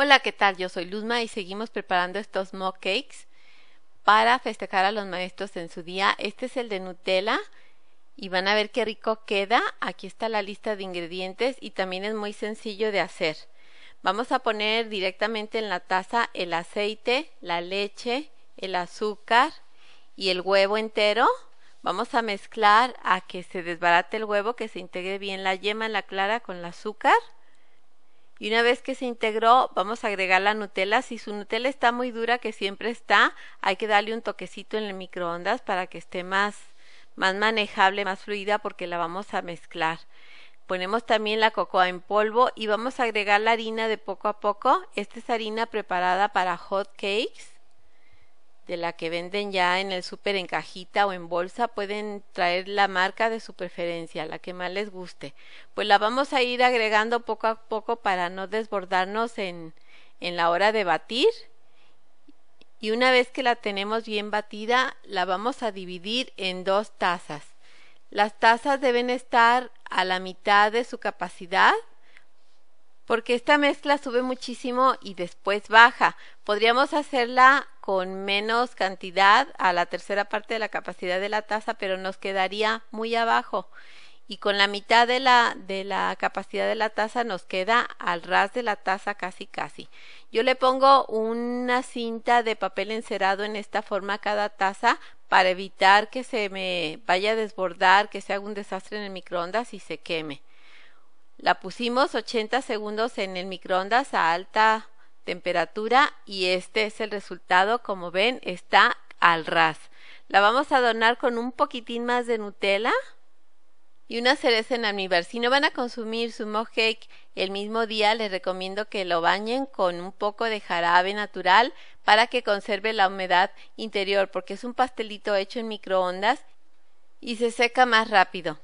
Hola, ¿qué tal? Yo soy Luzma y seguimos preparando estos mock cakes para festejar a los maestros en su día. Este es el de Nutella y van a ver qué rico queda. Aquí está la lista de ingredientes y también es muy sencillo de hacer. Vamos a poner directamente en la taza el aceite, la leche, el azúcar y el huevo entero. Vamos a mezclar a que se desbarate el huevo, que se integre bien la yema, la clara con el azúcar y una vez que se integró vamos a agregar la Nutella. Si su Nutella está muy dura, que siempre está, hay que darle un toquecito en el microondas para que esté más, más manejable, más fluida porque la vamos a mezclar. Ponemos también la cocoa en polvo y vamos a agregar la harina de poco a poco. Esta es harina preparada para hot cakes de la que venden ya en el súper en cajita o en bolsa, pueden traer la marca de su preferencia, la que más les guste. Pues la vamos a ir agregando poco a poco para no desbordarnos en, en la hora de batir. Y una vez que la tenemos bien batida, la vamos a dividir en dos tazas. Las tazas deben estar a la mitad de su capacidad porque esta mezcla sube muchísimo y después baja. Podríamos hacerla con menos cantidad a la tercera parte de la capacidad de la taza, pero nos quedaría muy abajo. Y con la mitad de la, de la capacidad de la taza nos queda al ras de la taza casi casi. Yo le pongo una cinta de papel encerado en esta forma a cada taza para evitar que se me vaya a desbordar, que se haga un desastre en el microondas y se queme. La pusimos 80 segundos en el microondas a alta temperatura y este es el resultado. Como ven, está al ras. La vamos a adornar con un poquitín más de Nutella y una cereza en almíbar. Si no van a consumir su mock el mismo día, les recomiendo que lo bañen con un poco de jarabe natural para que conserve la humedad interior, porque es un pastelito hecho en microondas y se seca más rápido.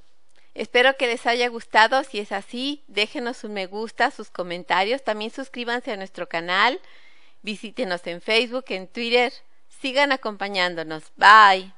Espero que les haya gustado. Si es así, déjenos un me gusta, sus comentarios. También suscríbanse a nuestro canal. Visítenos en Facebook, en Twitter. Sigan acompañándonos. Bye.